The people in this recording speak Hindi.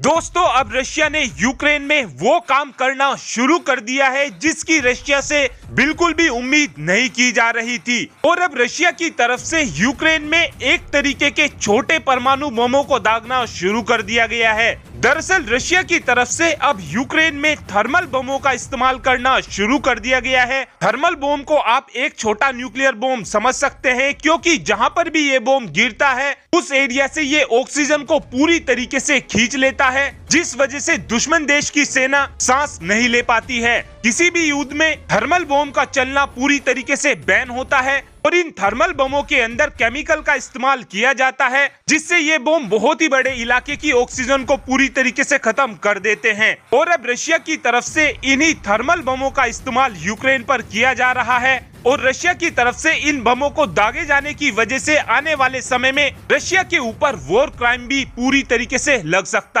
दोस्तों अब रशिया ने यूक्रेन में वो काम करना शुरू कर दिया है जिसकी रशिया से बिल्कुल भी उम्मीद नहीं की जा रही थी और अब रशिया की तरफ से यूक्रेन में एक तरीके के छोटे परमाणु बमों को दागना शुरू कर दिया गया है दरअसल रशिया की तरफ से अब यूक्रेन में थर्मल बमों का इस्तेमाल करना शुरू कर दिया गया है थर्मल बम को आप एक छोटा न्यूक्लियर बम समझ सकते हैं क्योंकि जहां पर भी ये बम गिरता है उस एरिया से ये ऑक्सीजन को पूरी तरीके से खींच लेता है जिस वजह से दुश्मन देश की सेना सांस नहीं ले पाती है किसी भी युद्ध में थर्मल बम का चलना पूरी तरीके से बैन होता है और इन थर्मल बमों के अंदर केमिकल का इस्तेमाल किया जाता है जिससे ये बम बहुत ही बड़े इलाके की ऑक्सीजन को पूरी तरीके से खत्म कर देते हैं और अब रशिया की तरफ से इन्हीं थर्मल बमों का इस्तेमाल यूक्रेन पर किया जा रहा है और रशिया की तरफ से इन बमों को दागे जाने की वजह से आने वाले समय में रशिया के ऊपर वॉर क्राइम भी पूरी तरीके से लग सकता